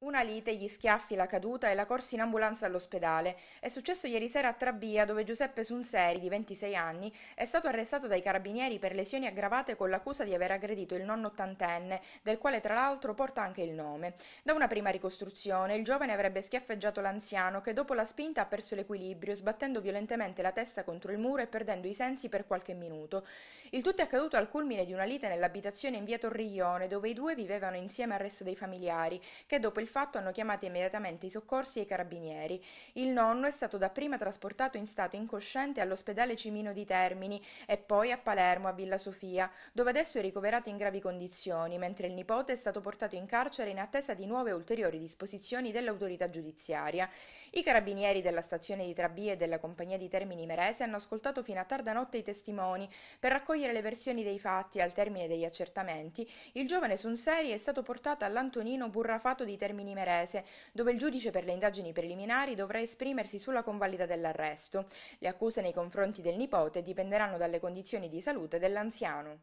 Una lite, gli schiaffi, la caduta e la corsa in ambulanza all'ospedale. È successo ieri sera a Trabia, dove Giuseppe Sunseri, di 26 anni, è stato arrestato dai carabinieri per lesioni aggravate con l'accusa di aver aggredito il nonno ottantenne, del quale tra l'altro porta anche il nome. Da una prima ricostruzione, il giovane avrebbe schiaffeggiato l'anziano che dopo la spinta ha perso l'equilibrio, sbattendo violentemente la testa contro il muro e perdendo i sensi per qualche minuto. Il tutto è accaduto al culmine di una lite nell'abitazione in via Torriglione, dove i due vivevano insieme al resto dei familiari, che dopo il il fatto hanno chiamato immediatamente i soccorsi e i carabinieri. Il nonno è stato dapprima trasportato in stato incosciente all'ospedale Cimino di Termini e poi a Palermo, a Villa Sofia, dove adesso è ricoverato in gravi condizioni, mentre il nipote è stato portato in carcere in attesa di nuove ulteriori disposizioni dell'autorità giudiziaria. I carabinieri della stazione di Trabie e della compagnia di Termini Merese hanno ascoltato fino a tarda notte i testimoni per raccogliere le versioni dei fatti al termine degli accertamenti. Il giovane Sunseri è stato portato all'Antonino Burrafato di Termini Rimini Merese, dove il giudice per le indagini preliminari dovrà esprimersi sulla convalida dell'arresto. Le accuse nei confronti del nipote dipenderanno dalle condizioni di salute dell'anziano.